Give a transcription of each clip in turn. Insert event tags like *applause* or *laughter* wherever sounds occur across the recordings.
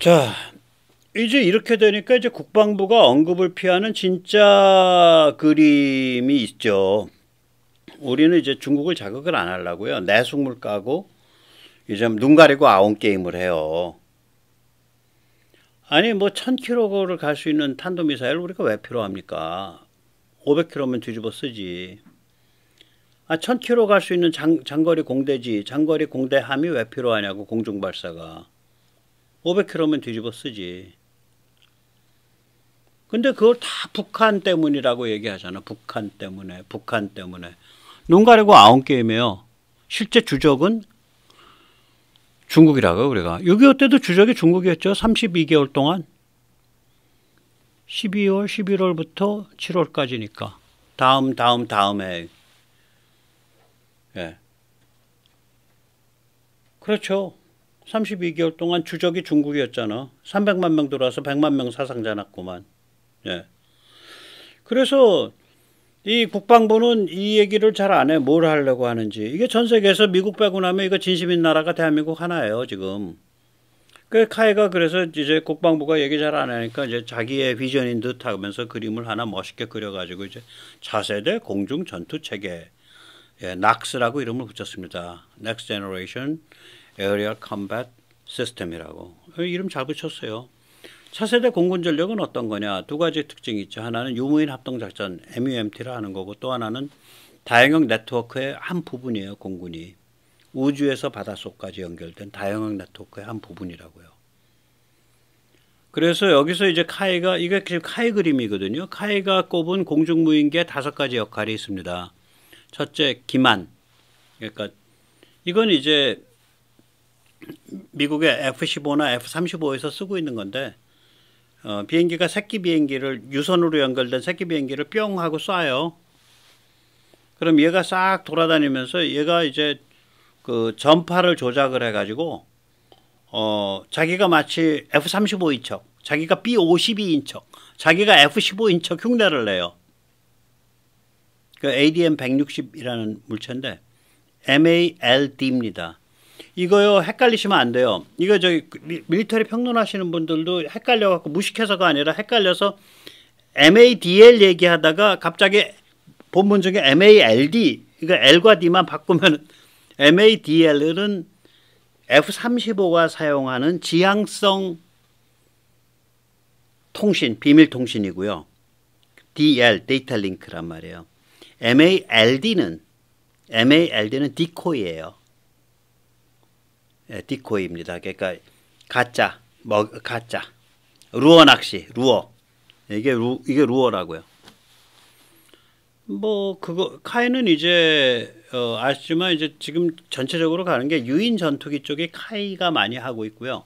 자, 이제 이렇게 되니까 이제 국방부가 언급을 피하는 진짜 그림이 있죠. 우리는 이제 중국을 자극을 안 하려고요. 내숭물 까고 이제 눈 가리고 아웅 게임을 해요. 아니 뭐 1000km를 갈 수 있는 탄도 미사일 우리가 왜 필요합니까? 500km면 뒤집어 쓰지. 아 1000km 갈 수 있는 장, 장거리 공대지, 장거리 공대함이 왜 필요하냐고 공중 발사가. 500km면 뒤집어 쓰지. 근데 그걸 다 북한 때문이라고 얘기하잖아. 북한 때문에, 북한 때문에. 눈 가리고 아웅 게임이에요. 실제 주적은 중국이라고 우리가. 6.25 때도 주적이 중국이었죠. 32개월 동안. 12월, 11월부터 7월까지니까. 다음, 다음, 다음에. 예. 그렇죠. 32개월 동안 주적이 중국이었잖아. 300만 명 들어와서 100만 명 사상자 났구만. 예. 그래서 이 국방부는 이 얘기를 잘 안 해. 뭘 하려고 하는지. 이게 전 세계에서 미국 빼고 나면 이거 진심인 나라가 대한민국 하나예요, 지금. 그 카이가 그래서 이제 국방부가 얘기 잘 안 하니까 이제 자기의 비전인 듯 하면서 그림을 하나 멋있게 그려가지고 이제 차세대 공중 전투 체계 예, 낙스라고 이름을 붙였습니다. Next Generation 에어리얼 컴뱃 시스템이라고 어, 이름 잘 붙였어요. 차세대 공군 전력은 어떤 거냐? 두 가지 특징이 있죠. 하나는 유무인 합동 작전 (MUMT)를 하는 거고 또 하나는 다양형 네트워크의 한 부분이에요. 공군이 우주에서 바닷속까지 연결된 다양형 네트워크의 한 부분이라고요. 그래서 여기서 이제 카이가 이게 지금 카이 그림이거든요. 카이가 꼽은 공중무인기 다섯 가지 역할이 있습니다. 첫째 기만. 그러니까 이건 이제 미국의 F-15나 F-35에서 쓰고 있는 건데 어, 비행기가 새끼 비행기를 유선으로 연결된 새끼 비행기를 뿅 하고 쏴요. 그럼 얘가 싹 돌아다니면서 얘가 이제 그 전파를 조작을 해가지고 어 자기가 마치 F-35인 척, 자기가 B-52인 척, 자기가 F-15인 척 흉내를 내요. 그 ADM-160이라는 물체인데 MALD입니다. 이거요 헷갈리시면 안 돼요. 이거 저기 밀리터리 평론하시는 분들도 헷갈려 갖고 무식해서가 아니라 헷갈려서 MADL 얘기하다가 갑자기 본문 중에 MALD 그러 그러니까 L과 D만 바꾸면 MADL은 F-35가 사용하는 지향성 통신, 비밀 통신이고요. DL, 데이터 링크란 말이에요. MALD는 MALD는 디코이예요. 예, 디코입니다. 그러니까 가짜, 먹 가짜, 루어 낚시, 루어 이게 루 이게 루어라고요. 뭐 그거 카이는 이제 어, 아시지만 이제 지금 전체적으로 가는 게 유인 전투기 쪽에 카이가 많이 하고 있고요.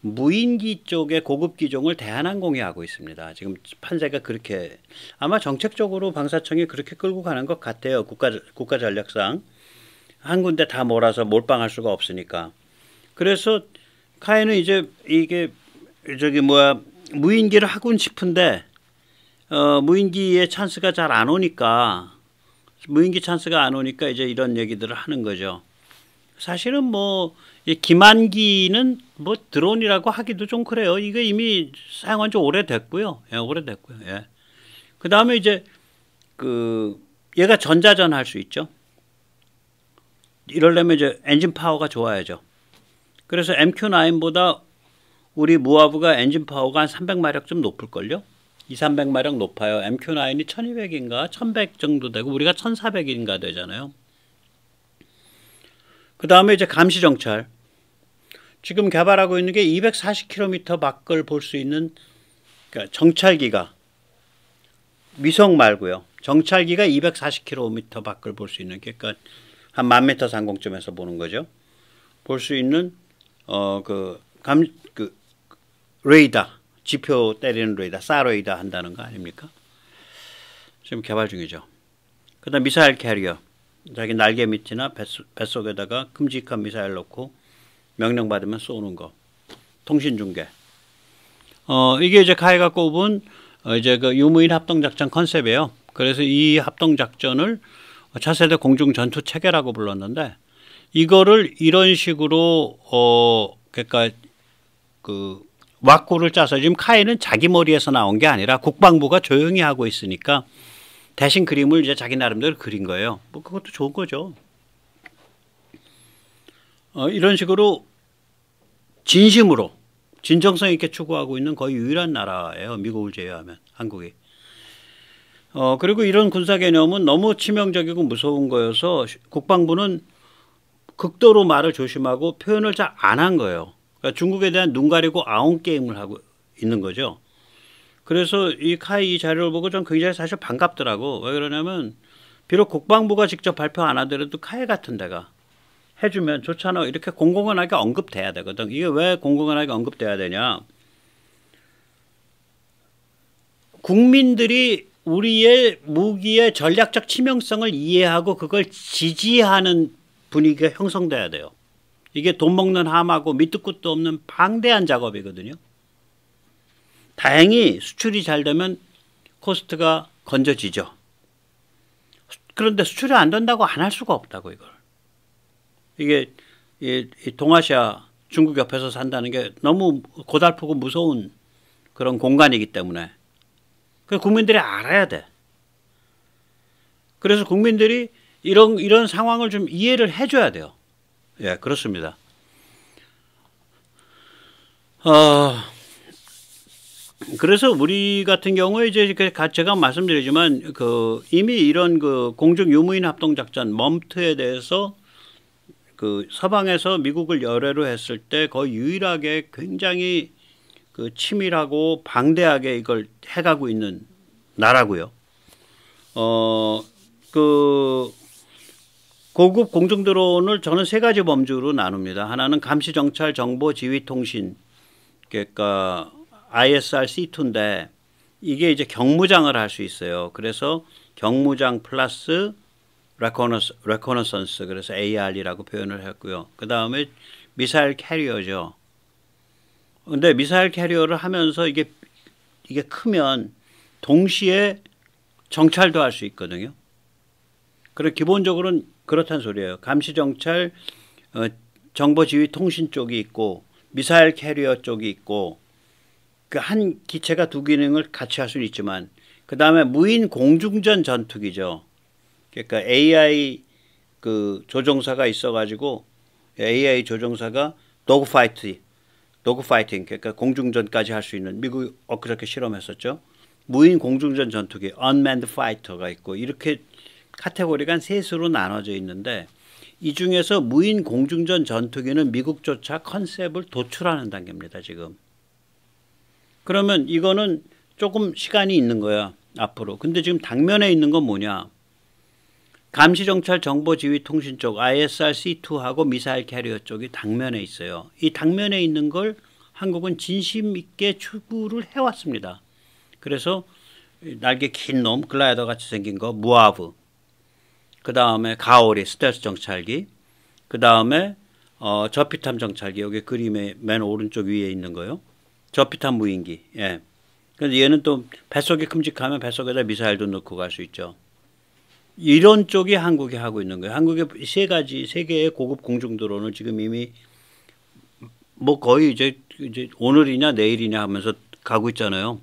무인기 쪽에 고급 기종을 대한항공이 하고 있습니다. 지금 판세가 그렇게 아마 정책적으로 방사청이 그렇게 끌고 가는 것 같아요. 국가 국가 전략상 한 군데 다 몰아서 몰빵할 수가 없으니까. 그래서 카인은 이제 이게 저기 뭐야 무인기를 하고 싶은데 어, 무인기의 찬스가 잘 안 오니까 무인기 찬스가 안 오니까 이제 이런 얘기들을 하는 거죠. 사실은 뭐 기만기는 뭐 드론이라고 하기도 좀 그래요. 이거 이미 사용한 지 오래됐고요. 예, 오래됐고요. 예. 그다음에 이제 그 얘가 전자전 할 수 있죠. 이럴려면 이제 엔진 파워가 좋아야죠. 그래서 MQ9보다 우리 무아부가 엔진 파워가 한 300마력 좀 높을걸요? 2, 300마력 높아요. MQ9이 1200인가 1100 정도 되고 우리가 1400인가 되잖아요. 그 다음에 이제 감시정찰. 지금 개발하고 있는 게 240km 밖을 볼 수 있는 그러니까 정찰기가 미성 말고요. 정찰기가 240km 밖을 볼 수 있는 그러니까 한만 미터 상공점에서 보는 거죠. 볼 수 있는 어그감그 그, 그 레이다 지표 때리는 레이다 사레이다 한다는 거 아닙니까? 지금 개발 중이죠. 그다음 미사일 캐리어 자기 날개 밑이나 뱃속, 에다가 큼직한 미사일 놓고 명령 받으면 쏘는 거 통신 중계 어 이게 이제 카이가 꼽은 어, 이제 그 유무인 합동 작전 컨셉이에요. 그래서 이 합동 작전을 차세대 공중 전투 체계라고 불렀는데 이거를 이런 식으로 어 그러니까 그 왁구를 짜서 지금 카이는 자기 머리에서 나온 게 아니라 국방부가 조용히 하고 있으니까 대신 그림을 이제 자기 나름대로 그린 거예요. 뭐 그것도 좋은 거죠. 어, 이런 식으로 진심으로 진정성 있게 추구하고 있는 거의 유일한 나라예요. 미국을 제외하면 한국이. 어, 그리고 이런 군사 개념은 너무 치명적이고 무서운 거여서 국방부는 극도로 말을 조심하고 표현을 잘 안 한 거예요. 그러니까 중국에 대한 눈 가리고 아웅 게임을 하고 있는 거죠. 그래서 이 카이 이 자료를 보고 전 굉장히 사실 반갑더라고. 왜 그러냐면 비록 국방부가 직접 발표 안 하더라도 카이 같은 데가 해주면 좋잖아. 이렇게 공공연하게 언급돼야 되거든. 이게 왜 공공연하게 언급돼야 되냐? 국민들이 우리의 무기의 전략적 치명성을 이해하고 그걸 지지하는 분위기가 형성돼야 돼요. 이게 돈 먹는 함하고 밑도 끝도 없는 방대한 작업이거든요. 다행히 수출이 잘 되면 코스트가 건져지죠. 그런데 수출이 안 된다고 안 할 수가 없다고 이걸. 이게 이, 이 동아시아 중국 옆에서 산다는 게 너무 고달프고 무서운 그런 공간이기 때문에 그 국민들이 알아야 돼. 그래서 국민들이 이런 이런 상황을 좀 이해를 해줘야 돼요. 예, 그렇습니다. 어, 그래서 우리 같은 경우에 이제 제가 말씀드리지만 그 이미 이런 그 공중 유무인 합동 작전 멈트에 대해서 그 서방에서 미국을 열애로 했을 때 거의 유일하게 굉장히 그 치밀하고 방대하게 이걸 해가고 있는 나라고요. 어, 그 고급 공중 드론을 저는 세 가지 범주로 나눕니다. 하나는 감시 정찰 정보 지휘 통신 그러니까 ISR C2인데 이게 이제 경무장을 할 수 있어요. 그래서 경무장 플러스 레코너스, 레코너선스 그래서 AR이라고 표현을 했고요. 그 다음에 미사일 캐리어죠. 근데 미사일 캐리어를 하면서 이게 이게 크면 동시에 정찰도 할 수 있거든요. 그래 기본적으로는 그렇단 소리예요. 감시 정찰 어, 정보 지휘 통신 쪽이 있고 미사일 캐리어 쪽이 있고 그 한 기체가 두 기능을 같이 할 수는 있지만 그 다음에 무인 공중전 전투기죠. 그러니까 AI 그 조종사가 있어가지고 AI 조종사가 도그 파이트, 도그 파이팅, 그러니까 공중전까지 할 수 있는 미국 이그저께 실험했었죠. 무인 공중전 전투기, unmanned fighter가 있고 이렇게 카테고리가 세수로 나눠져 있는데 이 중에서 무인 공중전 전투기는 미국조차 컨셉을 도출하는 단계입니다. 지금. 그러면 이거는 조금 시간이 있는 거야. 앞으로. 근데 지금 당면에 있는 건 뭐냐. 감시정찰 정보지휘통신 쪽 ISR-C2하고 미사일 캐리어 쪽이 당면에 있어요. 이 당면에 있는 걸 한국은 진심 있게 추구를 해왔습니다. 그래서 날개 긴 놈, 글라이더 같이 생긴 거, 무아브. 그 다음에 가오리 스텔스 정찰기, 그 다음에 어, 저피탐 정찰기 여기 그림의 맨 오른쪽 위에 있는 거요. 저피탐 무인기. 예. 근데 얘는 또 뱃속이 큼직하면 뱃속에다 미사일도 넣고 갈 수 있죠. 이런 쪽이 한국이 하고 있는 거예요. 한국의 세 가지 세 개의 고급 공중 드론을 지금 이미 뭐 거의 이제 이제 오늘이냐 내일이냐 하면서 가고 있잖아요.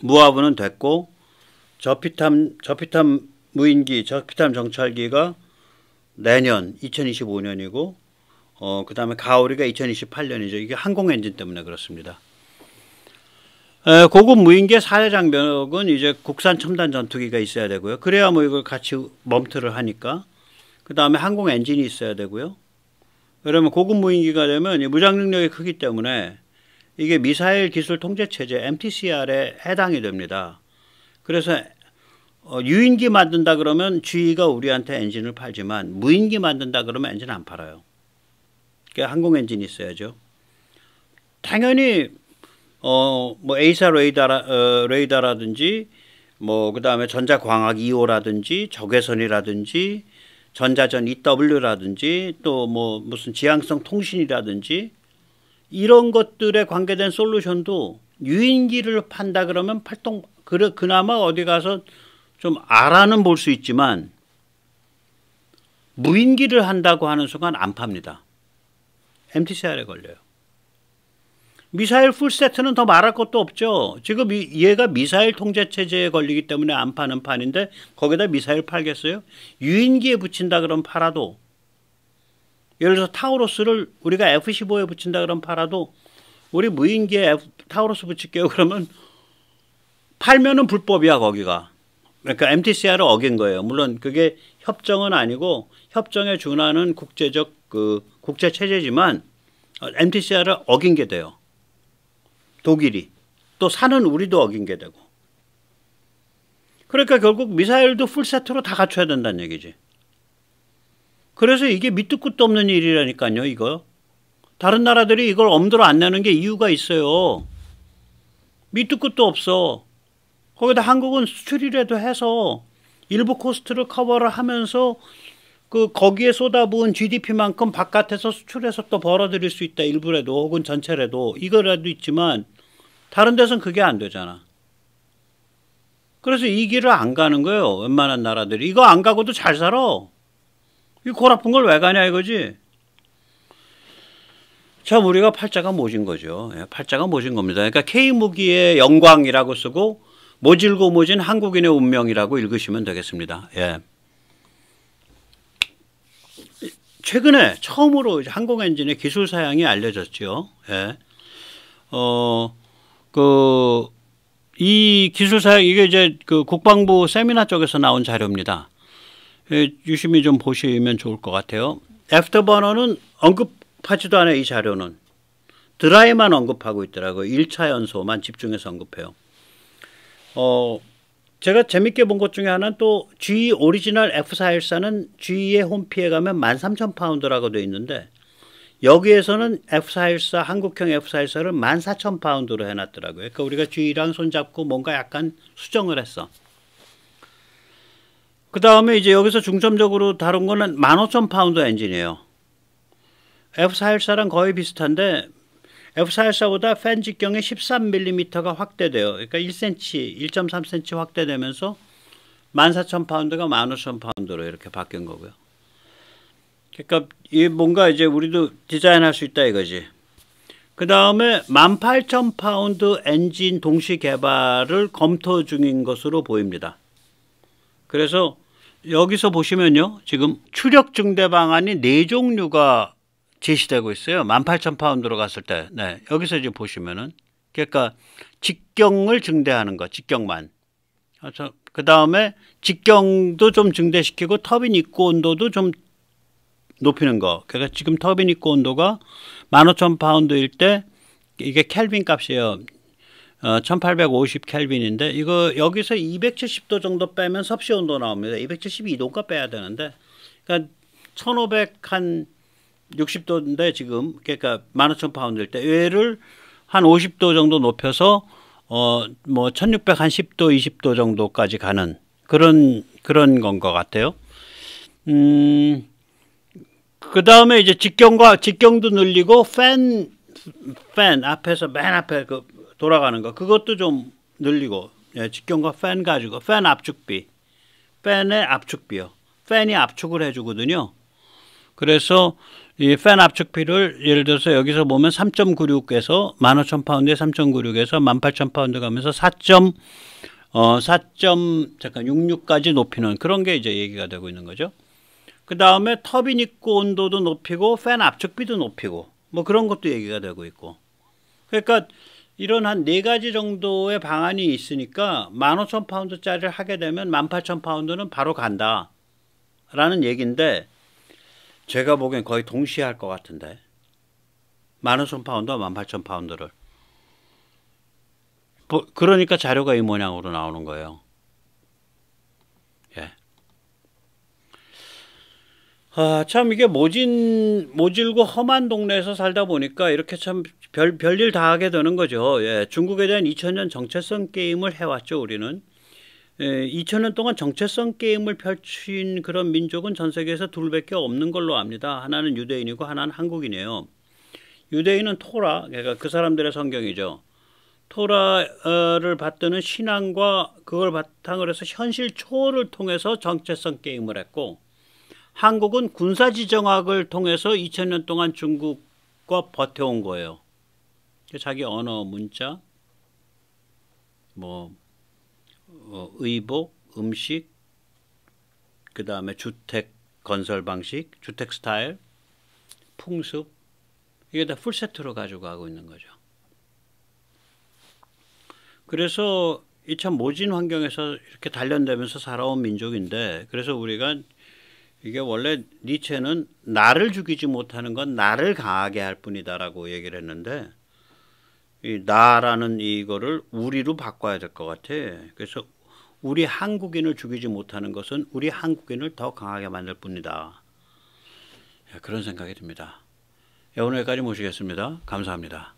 무아부는 됐고 저피탐 저피탐 무인기 적피탐 정찰기가 내년 2025년이고 어, 그다음에 가오리가 2028년이죠. 이게 항공 엔진 때문에 그렇습니다. 에, 고급 무인기의 사회 장벽은 이제 국산 첨단 전투기가 있어야 되고요. 그래야 뭐 이걸 같이 멈트를 하니까. 그다음에 항공 엔진이 있어야 되고요. 그러면 고급 무인기가 되면 무장 능력이 크기 때문에 이게 미사일 기술 통제 체제 MTCR에 해당이 됩니다. 그래서 어, 유인기 만든다 그러면 주위가 우리한테 엔진을 팔지만 무인기 만든다 그러면 엔진 안 팔아요. 그러니까 항공 엔진이 있어야죠. 당연히 어, 뭐 에이사 레이더라, 어, 레이더라든지 뭐 그다음에 전자광학 2호라든지 적외선이라든지 전자전 EW라든지 또 뭐 무슨 지향성 통신이라든지 이런 것들에 관계된 솔루션도 유인기를 판다 그러면 팔동 그래 그나마 어디 가서 좀 알아는 볼 수 있지만 무인기를 한다고 하는 순간 안 팝니다. MTCR에 걸려요. 미사일 풀세트는 더 말할 것도 없죠. 지금 얘가 미사일 통제 체제에 걸리기 때문에 안 파는 판인데 거기다 미사일 팔겠어요? 유인기에 붙인다 그럼 팔아도 예를 들어서 타우로스를 우리가 F-15에 붙인다 그럼 팔아도 우리 무인기에 F, 타우로스 붙일게요 *laughs* 그러면 팔면은 불법이야 거기가 그러니까 MTCR을 어긴 거예요. 물론 그게 협정은 아니고 협정에 준하는 국제적 그 국제 체제지만 MTCR을 어긴 게 돼요. 독일이 또 사는 우리도 어긴 게 되고. 그러니까 결국 미사일도 풀세트로 다 갖춰야 된다는 얘기지. 그래서 이게 밑도 끝도 없는 일이라니까요, 이거. 다른 나라들이 이걸 엄두로 안 내는 게 이유가 있어요. 밑도 끝도 없어. 거기다 한국은 수출이라도 해서 일부 코스트를 커버를 하면서 그 거기에 쏟아부은 GDP만큼 바깥에서 수출해서 또 벌어들일 수 있다 일부라도 혹은 전체라도 이거라도 있지만 다른 데선 그게 안 되잖아. 그래서 이 길을 안 가는 거예요. 웬만한 나라들이 이거 안 가고도 잘 살아. 이골 아픈 걸 왜 가냐 이거지. 참 우리가 팔자가 모진 거죠. 예, 팔자가 모진 겁니다. 그러니까 K 무기의 영광이라고 쓰고 모질고 모진 한국인의 운명이라고 읽으시면 되겠습니다. 예. 최근에 처음으로 항공 엔진의 기술 사양이 알려졌죠. 예. 어, 그, 이 기술 사양, 이게 이제 그 국방부 세미나 쪽에서 나온 자료입니다. 예, 유심히 좀 보시면 좋을 것 같아요. 애프터버너는 언급하지도 않아요, 이 자료는. 드라이만 언급하고 있더라고요. 1차 연소만 집중해서 언급해요. 어 제가 재밌게 본 것 중에 하나는 또 G 오리지널 F414는 G의 홈피에 가면 13,000파운드라고 되어 있는데 여기에서는 F414 한국형 F414를 14,000파운드로 해놨더라고요. 그러니까 우리가 G랑 손잡고 뭔가 약간 수정을 했어. 그 다음에 이제 여기서 중점적으로 다룬 거는 15,000파운드 엔진이에요. F414랑 거의 비슷한데 F414보다 팬 직경이 13mm가 확대되어 그러니까 1cm, 1.3cm 확대되면서 14,000파운드가 15,000파운드로 이렇게 바뀐 거고요. 그러니까 이 뭔가 이제 우리도 디자인할 수 있다 이거지. 그 다음에 18,000파운드 엔진 동시 개발을 검토 중인 것으로 보입니다. 그래서 여기서 보시면요. 지금 추력 증대 방안이 네 종류가 제시되고 있어요. 18,000파운드로 갔을 때. 네. 여기서 지금 보시면은 그러니까 직경을 증대하는 거. 직경만. 그래서 그다음에 직경도 좀 증대시키고 터빈 입고 온도도 좀 높이는 거. 그러니까 지금 터빈 입고 온도가 15,000파운드일 때 이게 켈빈 값이에요. 어, 1850 켈빈인데 이거 여기서 270도 정도 빼면 섭씨 온도 나옵니다. 272도가 빼야 되는데 그러니까 1500한 60도인데 지금 그러니까 15,000 파운드일 때 얘를 한 50도 정도 높여서 어뭐 1600한 10도 20도 정도까지 가는 그런 그런 건 것 같아요. 음. 그다음에 이제 직경과 직경도 늘리고 팬 팬 앞에서 맨 앞에 그 돌아가는 거 그것도 좀 늘리고 예, 직경과 팬 가지고 팬 압축비 팬의 압축비요. 팬이 압축을 해주거든요. 그래서 이팬 압축비를 예를 들어서 여기서 보면 3.96에서 15,000파운드에 3.96에서 18,000파운드 가면서 4. 어, 4. 잠깐 66까지 높이는 그런 게 이제 얘기가 되고 있는 거죠. 그 다음에 터빈 입고 온도도 높이고 팬 압축비도 높이고 뭐 그런 것도 얘기가 되고 있고. 그러니까 이런 한 네 가지 정도의 방안이 있으니까 15,000파운드짜리를 하게 되면 18,000파운드는 바로 간다라는 얘기인데 제가 보기엔 거의 동시에 할 것 같은데. 만 오천 파운드와 만 팔천 파운드를. 그러니까 자료가 이 모양으로 나오는 거예요. 예. 아, 참 이게 모진 모질고 험한 동네에서 살다 보니까 이렇게 참 별 별일 다 하게 되는 거죠. 예. 중국에 대한 2000년 정체성 게임을 해 왔죠, 우리는. 에, 예, 2000년 동안 정체성 게임을 펼친 그런 민족은 전 세계에서 둘밖에 없는 걸로 압니다. 하나는 유대인이고 하나는 한국이네요 유대인은 토라, 그러니까 그 사람들의 성경이죠. 토라를 받드는 신앙과 그걸 바탕으로 해서 현실 초월을 통해서 정체성 게임을 했고 한국은 군사지정학을 통해서 2000년 동안 중국과 버텨온 거예요. 자기 언어, 문자, 뭐 어, 의복, 음식, 그 다음에 주택 건설 방식, 주택 스타일, 풍습 이게 다 풀세트로 가지고 가고 있는 거죠. 그래서 이 참 모진 환경에서 이렇게 단련되면서 살아온 민족인데 그래서 우리가 이게 원래 니체는 나를 죽이지 못하는 건 나를 강하게 할 뿐이다라고 얘기를 했는데 이 나라는 이거를 우리로 바꿔야 될 것 같아. 그래서 우리 한국인을 죽이지 못하는 것은 우리 한국인을 더 강하게 만들 뿐이다. 예, 그런 생각이 듭니다. 예, 오늘까지 모시겠습니다. 감사합니다.